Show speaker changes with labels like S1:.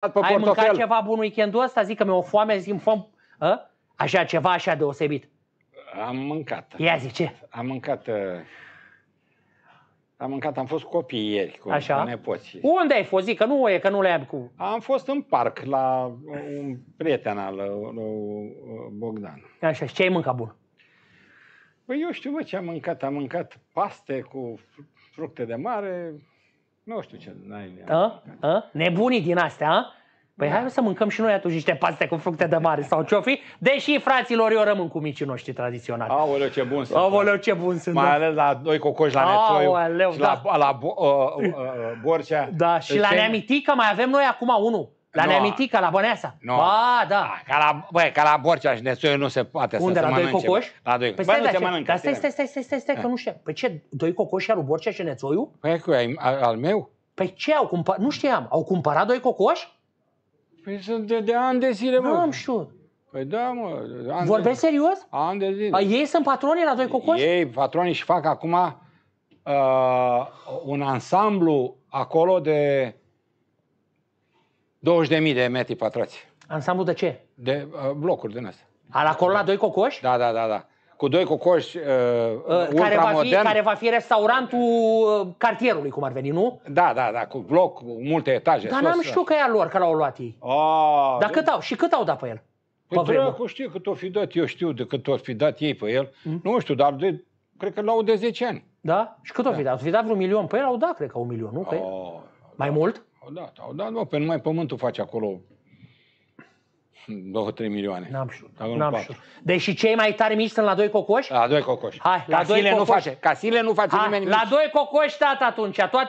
S1: pe Ai portofel. mâncat ceva
S2: bun weekendul ăsta? Zic că mi-o foame, zic foam. A? Ă? Așa, ceva așa
S1: deosebit. Am mâncat. Ia zice. Am mâncat... Ă, am mâncat, am fost copii ieri cu, Așa. cu nepoții. Unde ai fost? Zic că nu e, că nu le-am cu... Am fost în parc la un prieten al lui Bogdan. Așa, și
S2: ce ai mâncat bun?
S1: Păi eu știu bă, ce am mâncat. Am mâncat paste cu fructe de mare, nu știu ce n-ai a? A?
S2: Ă? Ă? Nebunii din astea, a? Păi da. hai să mâncăm și noi atunci niște paste cu fructe de mare sau ce fi, deși fraților eu rămân cu micii noștri tradiționali. Aoleu, ce
S1: bun sunt. Aoleu, ce bun sunt. Mai da. ales la doi cocoși
S2: la Nețoiu Aoleu, și da. la,
S1: la uh, uh,
S2: Borcea. Da, și la Neamitică mai avem noi acum unul
S1: la no, nemitica,
S2: la Băneasa. No. Ba,
S1: da. Ca la, bă, ca la Borcea și Nesoiu nu se poate Unde, să la se doi mănânce. cocoși? La doi cocoși. Păi bă, nu se stai, stai,
S2: stai, stai, stai, stai, că nu știu. Păi ce, doi cocoși și lui Borcea și Nețoiu? Păi cu al meu? Păi ce au cumpărat? Nu știam. Au cumpărat doi cocoși?
S1: Păi sunt de, de ani de zile, mă. Nu am știut. Păi da, mă. An de... serios? Ani de zile. Păi ei sunt patronii la Doi Cocoși? Ei, patronii și fac acum uh, un ansamblu acolo de 20.000 de metri pătrați.
S2: Ansamblu de ce?
S1: De uh, blocuri din astea. A, acolo la doi cocoși? Da, da, da, da. Cu doi cocoși uh, uh, care, va fi, care va fi restaurantul
S2: uh, cartierului, cum ar veni, nu? Da, da, da, cu
S1: bloc, cu multe etaje. Dar n-am da. știut că e al lor, că l-au luat ei. A, ah, Dar cât au? Și cât au dat pe el? Păi dracu știu cât o fi dat, eu știu de cât o fi dat ei pe el. Mm? Nu știu, dar de, cred că l-au de 10 ani. Da? Și cât da. o fi da. dat? O fi dat vreun milion pe păi el? Au dat, cred că, un milion, nu? Pe păi oh, ah, da. mai da. mult? Au dat, au dat, bă, pe numai pământul face acolo 2-3 milioane. N-am știut. N-am știut. Deci și cei
S2: mai tari mici sunt la doi cocoși?
S1: La doi cocoși. Hai, la Casile doi cocoși. nu face,
S2: Casile nu face Hai, nimeni La mici. doi cocoși, tata, atunci. Toate